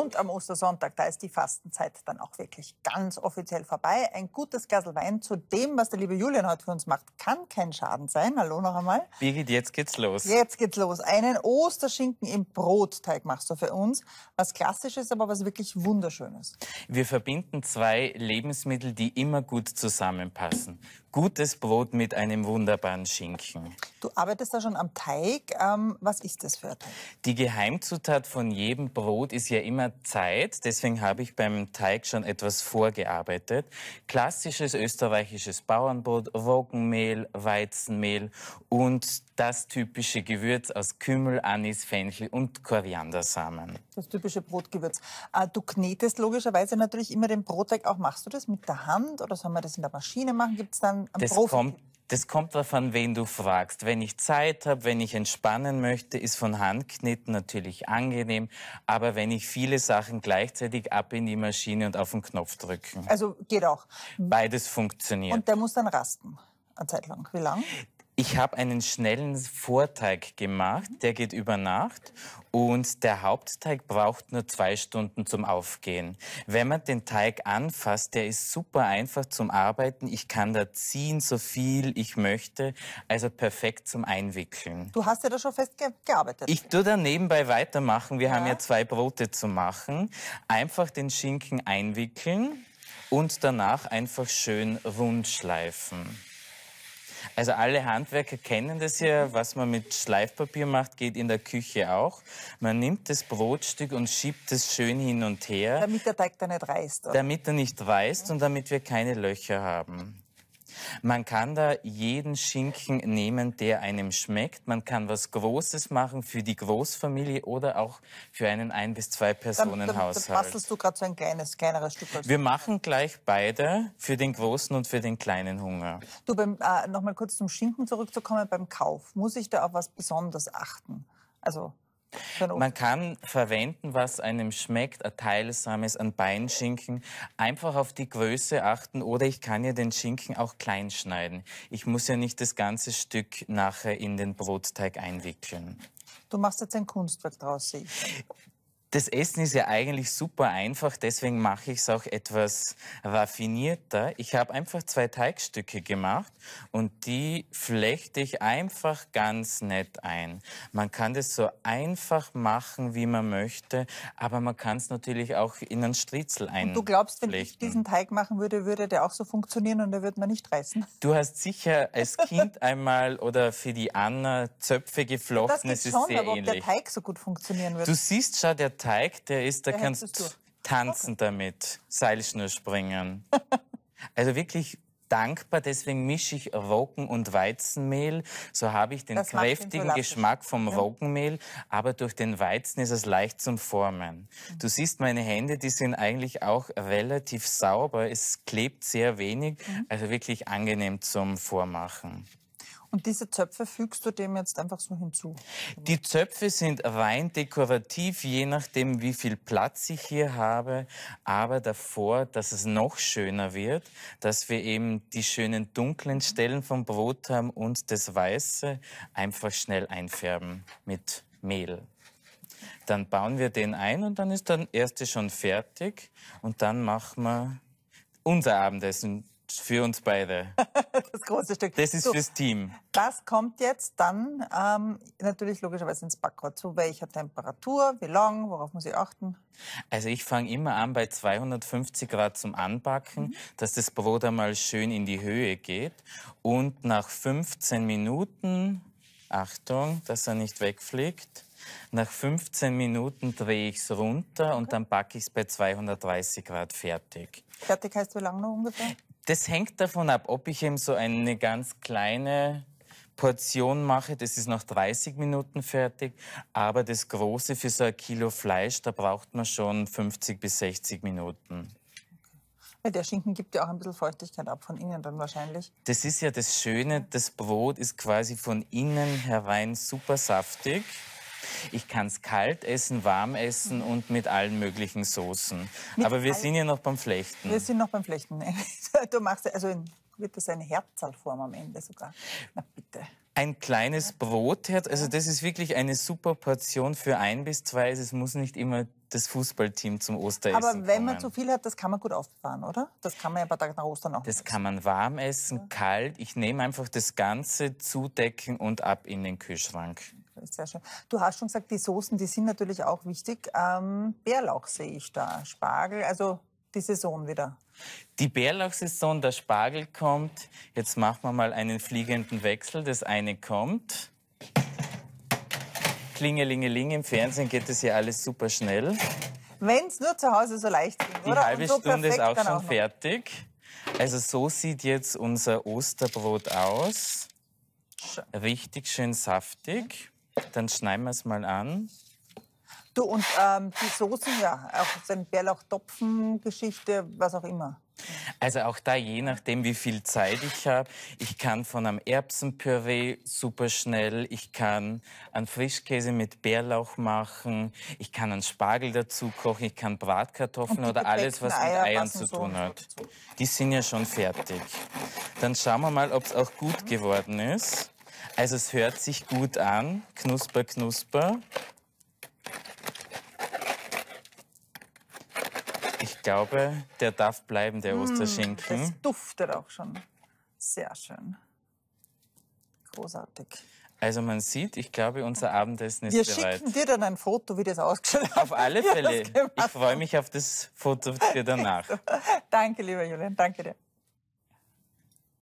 und am Ostersonntag. Da ist die Fastenzeit dann auch wirklich ganz offiziell vorbei. Ein gutes Glas Wein zu dem, was der liebe Julian heute für uns macht, kann kein Schaden sein. Hallo noch einmal. Birgit, jetzt geht's los. Jetzt geht's los. Einen Osterschinken im Brotteig machst du für uns. Was klassisch ist, aber was wirklich wunderschönes. Wir verbinden zwei Lebensmittel, die immer gut zusammenpassen. Gutes Brot mit einem wunderbaren Schinken. Du arbeitest da schon am Teig. Ähm, was ist das für ein Teig? Die Geheimzutat von jedem Brot ist ja immer Zeit, deswegen habe ich beim Teig schon etwas vorgearbeitet. Klassisches österreichisches Bauernbrot, Roggenmehl, Weizenmehl und das typische Gewürz aus Kümmel, Anis, Fenchel und Koriandersamen. Das typische Brotgewürz. Ah, du knetest logischerweise natürlich immer den Brotteig auch. Machst du das mit der Hand oder soll man das in der Maschine machen? Gibt es dann ein das Profi? Kommt das kommt davon, wen du fragst. Wenn ich Zeit habe, wenn ich entspannen möchte, ist von Handkneten natürlich angenehm. Aber wenn ich viele Sachen gleichzeitig ab in die Maschine und auf den Knopf drücken. Also geht auch. Beides funktioniert. Und der muss dann rasten. Eine Zeit lang. Wie lang? Ich habe einen schnellen Vorteig gemacht, der geht über Nacht und der Hauptteig braucht nur zwei Stunden zum Aufgehen. Wenn man den Teig anfasst, der ist super einfach zum Arbeiten. Ich kann da ziehen, so viel ich möchte. Also perfekt zum Einwickeln. Du hast ja da schon festgearbeitet. Ich tue da nebenbei weitermachen. Wir ja. haben ja zwei Brote zu machen. Einfach den Schinken einwickeln und danach einfach schön rund schleifen. Also alle Handwerker kennen das ja. Was man mit Schleifpapier macht, geht in der Küche auch. Man nimmt das Brotstück und schiebt es schön hin und her. Damit der Teig da nicht reißt. Oder? Damit er nicht reißt und damit wir keine Löcher haben. Man kann da jeden Schinken nehmen, der einem schmeckt. Man kann was Großes machen für die Großfamilie oder auch für einen ein bis zwei Personen dann, dann, Dann bastelst du gerade so ein kleines, kleineres Stück. Wir machen gleich beide für den großen und für den kleinen Hunger. Du, beim, äh, noch mal kurz zum Schinken zurückzukommen beim Kauf. Muss ich da auf was besonders achten? Also man kann verwenden, was einem schmeckt, ein Teilsames, ein Beinschinken. Einfach auf die Größe achten oder ich kann ja den Schinken auch klein schneiden. Ich muss ja nicht das ganze Stück nachher in den Brotteig einwickeln. Du machst jetzt ein Kunstwerk draus, sehe ich das Essen ist ja eigentlich super einfach, deswegen mache ich es auch etwas raffinierter. Ich habe einfach zwei Teigstücke gemacht und die flechte ich einfach ganz nett ein. Man kann das so einfach machen, wie man möchte, aber man kann es natürlich auch in einen Stritzel einflechten. Und du glaubst, wenn ich diesen Teig machen würde, würde der auch so funktionieren und der würde man nicht reißen? Du hast sicher als Kind einmal oder für die Anna Zöpfe geflochten. Das ist schon, sehr aber ähnlich. ob der Teig so gut funktionieren würde. Du siehst schon, der Teig, der ist, da der kannst du tanzen okay. damit, Seilschnur springen. also wirklich dankbar, deswegen mische ich Roggen- und Weizenmehl. So habe ich den das kräftigen Geschmack vom ja. Roggenmehl, aber durch den Weizen ist es leicht zum Formen. Mhm. Du siehst, meine Hände, die sind eigentlich auch relativ sauber. Es klebt sehr wenig, mhm. also wirklich angenehm zum Vormachen. Und diese Zöpfe fügst du dem jetzt einfach so hinzu? Die Zöpfe sind rein dekorativ, je nachdem, wie viel Platz ich hier habe. Aber davor, dass es noch schöner wird, dass wir eben die schönen dunklen mhm. Stellen vom Brot haben und das Weiße einfach schnell einfärben mit Mehl. Dann bauen wir den ein und dann ist dann erste schon fertig und dann machen wir unser Abendessen für uns beide. das große Stück. Das ist so, fürs Team. Das kommt jetzt dann ähm, natürlich logischerweise ins Backrohr. Zu welcher Temperatur, wie lang, worauf muss ich achten? Also ich fange immer an bei 250 Grad zum Anbacken, mhm. dass das Brot einmal schön in die Höhe geht. Und nach 15 Minuten, Achtung, dass er nicht wegfliegt, nach 15 Minuten drehe ich es runter okay. und dann backe ich es bei 230 Grad fertig. Fertig heißt wie lange noch ungefähr? Das hängt davon ab, ob ich eben so eine ganz kleine Portion mache, das ist nach 30 Minuten fertig. Aber das Große für so ein Kilo Fleisch, da braucht man schon 50 bis 60 Minuten. der Schinken gibt ja auch ein bisschen Feuchtigkeit ab von innen dann wahrscheinlich. Das ist ja das Schöne, das Brot ist quasi von innen herein super saftig. Ich kann es kalt essen, warm essen mhm. und mit allen möglichen Soßen. Mit Aber wir sind ja noch beim Flechten. Wir sind noch beim Flechten. Du machst also ein, wird das eine Herzalform am Ende sogar. Na bitte ein kleines Brotherz. Also das ist wirklich eine super Portion für ein bis zwei. Also es muss nicht immer das Fußballteam zum Osteressen Aber wenn kommen. man zu viel hat, das kann man gut aufbewahren, oder? Das kann man ja ein paar Tage nach Ostern auch. Das essen. kann man warm essen, ja. kalt. Ich nehme einfach das Ganze, zudecken und ab in den Kühlschrank sehr schön. Du hast schon gesagt, die Soßen, die sind natürlich auch wichtig. Ähm, Bärlauch sehe ich da, Spargel, also die Saison wieder. Die Bärlauchsaison, der Spargel kommt. Jetzt machen wir mal einen fliegenden Wechsel. Das eine kommt. Klingelingeling, im Fernsehen geht das ja alles super schnell. Wenn es nur zu Hause so leicht ging, Die halbe so Stunde ist auch schon auch fertig. Also so sieht jetzt unser Osterbrot aus. Richtig schön saftig. Dann schneiden wir es mal an. Du, und ähm, die Soßen, ja, auch so ein Bärlauch-Topfen-Geschichte, was auch immer. Also auch da, je nachdem, wie viel Zeit ich habe, ich kann von einem Erbsenpüree super schnell, ich kann einen Frischkäse mit Bärlauch machen, ich kann einen Spargel dazu kochen, ich kann Bratkartoffeln oder alles, was mit Eier, Eiern zu tun so hat. Die sind ja schon fertig. Dann schauen wir mal, ob es auch gut geworden ist. Also es hört sich gut an. Knusper, knusper. Ich glaube, der darf bleiben, der mm, Osterschinken. Das duftet auch schon sehr schön. Großartig. Also man sieht, ich glaube, unser Abendessen ist Wir bereit. Wir schicken dir dann ein Foto, wie das ausgeschaut hat. Auf alle Fälle. Ich freue mich auf das Foto für danach. Danke, lieber Julian. Danke dir.